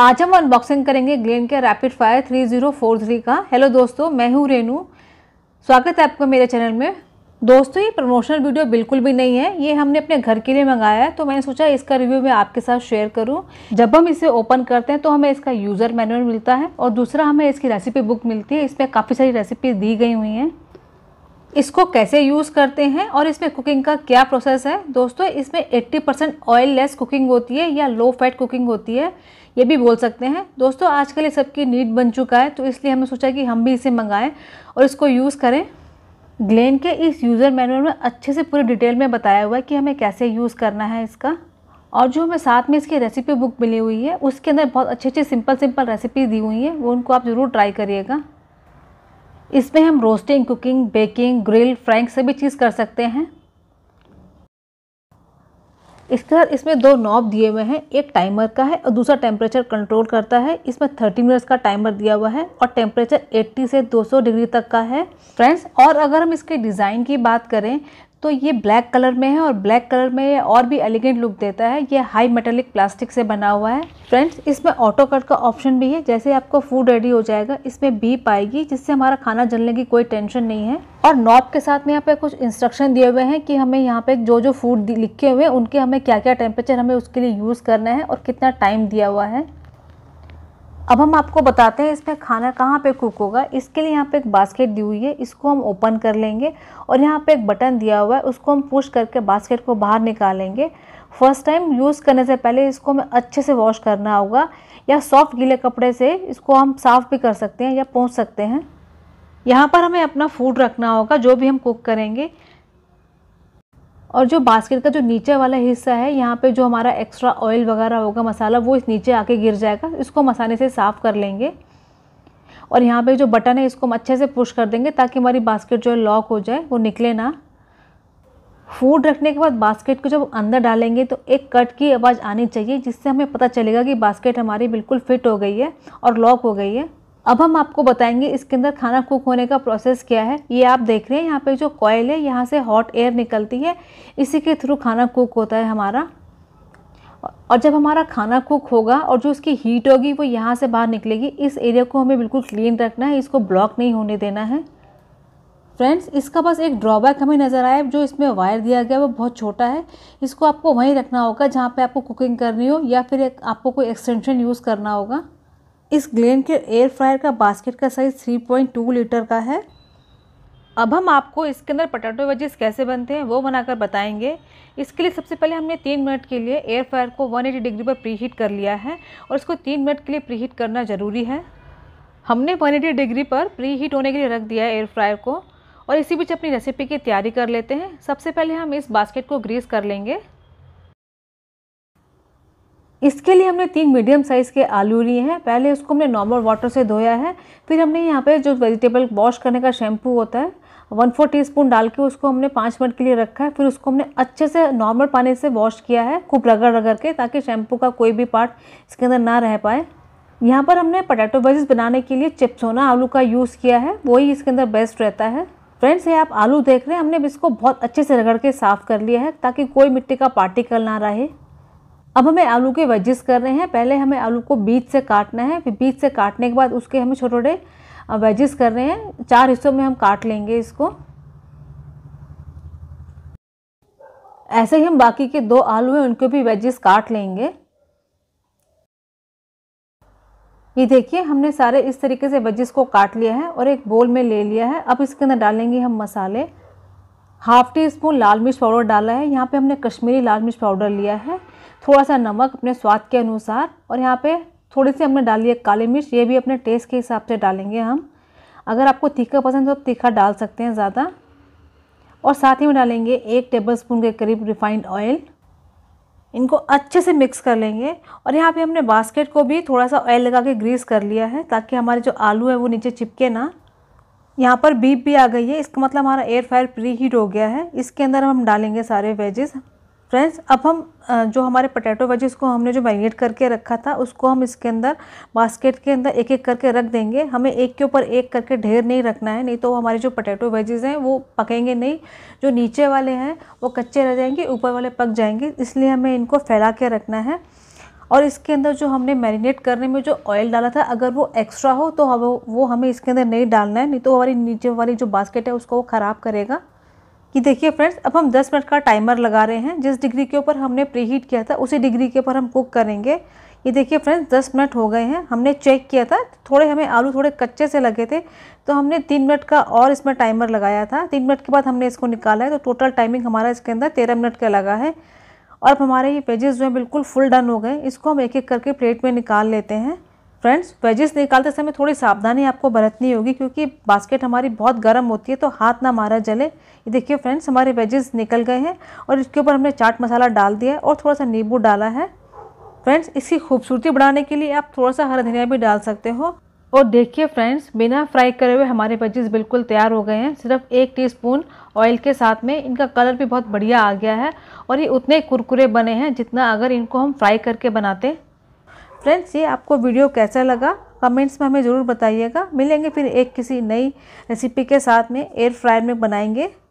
आज हम अनबॉक्सिंग करेंगे ग्लेन के रैपिड फायर 3043 का हेलो दोस्तों मैं हूँ रेनू स्वागत है आपका मेरे चैनल में दोस्तों ये प्रमोशनल वीडियो बिल्कुल भी नहीं है ये हमने अपने घर के लिए मंगाया है तो मैंने सोचा इसका रिव्यू मैं आपके साथ शेयर करूं जब हम इसे ओपन करते हैं तो हमें इसका यूज़र मैनुअल मिलता है और दूसरा हमें इसकी रेसिपी बुक मिलती है इसमें काफ़ी सारी रेसिपी दी गई हुई हैं इसको कैसे यूज़ करते हैं और इसमें कुकिंग का क्या प्रोसेस है दोस्तों इसमें 80 परसेंट ऑयल लेस कुकिंग होती है या लो फैट कुकिंग होती है ये भी बोल सकते हैं दोस्तों आजकल ये सबकी नीड बन चुका है तो इसलिए हमने सोचा कि हम भी इसे मंगाएं और इसको यूज़ करें ग्लेन के इस यूज़र मैनुअल में अच्छे से पूरी डिटेल में बताया हुआ है कि हमें कैसे यूज़ करना है इसका और जो हमें साथ में इसकी रेसिपी बुक मिली हुई है उसके अंदर बहुत अच्छे अच्छे सिंपल सिंपल रेसिपीज़ दी हुई हैं वो उनको आप ज़रूर ट्राई करिएगा इसमें हम roasting cooking baking grill frying सभी चीज़ कर सकते हैं इसके साथ इसमें दो नॉब दिए हुए हैं एक टाइमर का है और दूसरा टेम्परेचर कंट्रोल करता है इसमें 30 मिनट्स का टाइमर दिया हुआ है और टेम्परेचर 80 से 200 डिग्री तक का है फ्रेंड्स और अगर हम इसके डिज़ाइन की बात करें तो ये ब्लैक कलर में है और ब्लैक कलर में ये और भी एलिगेंट लुक देता है ये हाई मेटेलिक प्लास्टिक से बना हुआ है फ्रेंड्स इसमें ऑटो कट का ऑप्शन भी है जैसे आपका फूड रेडी हो जाएगा इसमें बीप आएगी जिससे हमारा खाना जलने की कोई टेंशन नहीं है और नॉब के साथ में यहाँ पे कुछ इंस्ट्रक्शन दिए हुए हैं कि हमें यहाँ पे जो जो फूड लिखे हुए हैं उनके हमें क्या क्या टेम्परेचर हमें उसके लिए यूज़ करना है और कितना टाइम दिया हुआ है अब हम आपको बताते हैं इसमें खाना कहाँ पे कुक होगा इसके लिए यहाँ पे एक बास्केट दी हुई है इसको हम ओपन कर लेंगे और यहाँ पे एक बटन दिया हुआ है उसको हम पुश करके बास्केट को बाहर निकालेंगे फर्स्ट टाइम यूज़ करने से पहले इसको हमें अच्छे से वॉश करना होगा या सॉफ्ट गीले कपड़े से इसको हम साफ़ भी कर सकते हैं या पहुँच सकते हैं यहाँ पर हमें अपना फूड रखना होगा जो भी हम कुक करेंगे और जो बास्केट का जो नीचे वाला हिस्सा है यहाँ पे जो हमारा एक्स्ट्रा ऑयल वगैरह होगा मसाला वो इस नीचे आके गिर जाएगा इसको हम आसानी से साफ़ कर लेंगे और यहाँ पे जो बटन है इसको हम अच्छे से पुश कर देंगे ताकि हमारी बास्केट जो है लॉक हो जाए वो निकले ना फूड रखने के बाद बास्केट को जब अंदर डालेंगे तो एक कट की आवाज़ आनी चाहिए जिससे हमें पता चलेगा कि बास्केट हमारी बिल्कुल फिट हो गई है और लॉक हो गई है अब हम आपको बताएंगे इसके अंदर खाना कुक होने का प्रोसेस क्या है ये आप देख रहे हैं यहाँ पे जो कॉयल है यहाँ से हॉट एयर निकलती है इसी के थ्रू खाना कुक होता है हमारा और जब हमारा खाना कुक होगा और जो उसकी हीट होगी वो यहाँ से बाहर निकलेगी इस एरिया को हमें बिल्कुल क्लीन रखना है इसको ब्लॉक नहीं होने देना है फ्रेंड्स इसका बस एक ड्रॉबैक हमें नज़र आया जो इसमें वायर दिया गया वो बहुत छोटा है इसको आपको वहीं रखना होगा जहाँ पे आपको कुकिंग करनी हो या फिर एक आपको कोई एक्सटेंशन यूज़ करना होगा इस ग्लेन के एयर फ्रायर का बास्केट का size three point two litre का है अब हम आपको इसके अंदर पटाटो वेजेस कैसे बनते हैं वो बनाकर बताएंगे इसके लिए सबसे पहले हमने तीन मिनट के लिए एयर फ्रायर को 180 डिग्री पर प्री हीट कर लिया है और इसको तीन मिनट के लिए प्री हीट करना ज़रूरी है हमने 180 डिग्री पर प्री हीट होने के लिए रख दिया है एयर फ्रायर को और इसी बीच अपनी रेसिपी की तैयारी कर लेते हैं सबसे पहले हम इस बास्केट को ग्रीस कर लेंगे इसके लिए हमने तीन मीडियम साइज़ के आलू लिए हैं पहले उसको हमने नॉर्मल वाटर से धोया है फिर हमने यहाँ पे जो वेजिटेबल वॉश करने का शैम्पू होता है वन फोर टी स्पून डाल के उसको हमने पाँच मिनट के लिए रखा है फिर उसको हमने अच्छे से नॉर्मल पानी से वॉश किया है खूब रगड़ रगड़ के ताकि शैम्पू का कोई भी पार्ट इसके अंदर ना रह पाए यहाँ पर हमने पटेटो वेजेस बनाने के लिए चिप्सोना आलू का यूज़ किया है वही इसके अंदर बेस्ट रहता है फ्रेंड्स ये आप आलू देख रहे हैं हमने इसको बहुत अच्छे से रगड़ के साफ़ कर लिया है ताकि कोई मिट्टी का पार्टिकल ना रहे अब हमें आलू के वेजेस रहे हैं पहले हमें आलू को बीज से काटना है फिर बीज से काटने के बाद उसके हमें छोटे छोटे वेजेस कर रहे हैं चार हिस्सों में हम काट लेंगे इसको ऐसे ही हम बाकी के दो आलू हैं उनके भी वेजेस काट लेंगे ये देखिए हमने सारे इस तरीके से वेजेस को काट लिया है और एक बोल में ले लिया है अब इसके अंदर डालेंगे हम मसाले हाफ टी स्पून लाल मिर्च पाउडर डाला है यहाँ पे हमने कश्मीरी लाल मिर्च पाउडर लिया है थोड़ा सा नमक अपने स्वाद के अनुसार और यहाँ पे थोड़ी सी हमने डाली है काली मिर्च ये भी अपने टेस्ट के हिसाब से डालेंगे हम अगर आपको तीखा पसंद तो आप तीखा डाल सकते हैं ज़्यादा और साथ ही में डालेंगे एक स्पून के करीब रिफाइंड ऑयल इनको अच्छे से मिक्स कर लेंगे और यहाँ पे हमने बास्केट को भी थोड़ा सा ऑयल लगा के ग्रीस कर लिया है ताकि हमारे जो आलू है वो नीचे चिपके ना यहाँ पर बीप भी आ गई है इसका मतलब हमारा एयर फ्रायर प्री हीट हो गया है इसके अंदर हम डालेंगे सारे वेजेज़ फ्रेंड्स अब हम जो हमारे पटेटो वेजेस को हमने जो मैरिनेट करके रखा था उसको हम इसके अंदर बास्केट के अंदर एक एक करके रख देंगे हमें एक के ऊपर एक करके ढेर नहीं रखना है नहीं तो हमारे जो पटेटो वेजेस हैं वो पकेंगे नहीं जो नीचे वाले हैं वो कच्चे रह जाएंगे ऊपर वाले पक जाएंगे इसलिए हमें इनको फैला के रखना है और इसके अंदर जो हमने मैरिनेट करने में जो ऑयल डाला था अगर वो एक्स्ट्रा हो तो वो हमें इसके अंदर नहीं डालना है नहीं तो हमारी नीचे वाली जो बास्केट है उसको वो ख़राब करेगा कि देखिए फ्रेंड्स अब हम 10 मिनट का टाइमर लगा रहे हैं जिस डिग्री के ऊपर हमने प्री हीट किया था उसी डिग्री के ऊपर हम कुक करेंगे ये देखिए फ्रेंड्स 10 मिनट हो गए हैं हमने चेक किया था थोड़े हमें आलू थोड़े कच्चे से लगे थे तो हमने तीन मिनट का और इसमें टाइमर लगाया था तीन मिनट के बाद हमने इसको निकाला है तो टोटल टाइमिंग हमारा इसके अंदर तेरह मिनट का लगा है और अब हमारे ये पेजेस जो हैं बिल्कुल फुल डन हो गए इसको हम एक एक करके प्लेट में निकाल लेते हैं फ्रेंड्स वेजेस निकालते समय थोड़ी सावधानी आपको बरतनी होगी क्योंकि बास्केट हमारी बहुत गर्म होती है तो हाथ ना मारा जले ये देखिए फ्रेंड्स हमारे वेजेस निकल गए हैं और इसके ऊपर हमने चाट मसाला डाल दिया है और थोड़ा सा नींबू डाला है फ्रेंड्स इसकी खूबसूरती बढ़ाने के लिए आप थोड़ा सा हरा धनिया भी डाल सकते हो और देखिए फ्रेंड्स बिना फ्राई करे हुए हमारे वेजेस बिल्कुल तैयार हो गए हैं सिर्फ एक टीस्पून ऑयल के साथ में इनका कलर भी बहुत बढ़िया आ गया है और ये उतने कुरकुरे बने हैं जितना अगर इनको हम फ्राई करके बनाते फ्रेंड्स ये आपको वीडियो कैसा लगा कमेंट्स में हमें ज़रूर बताइएगा मिलेंगे फिर एक किसी नई रेसिपी के साथ में एयर फ्रायर में बनाएंगे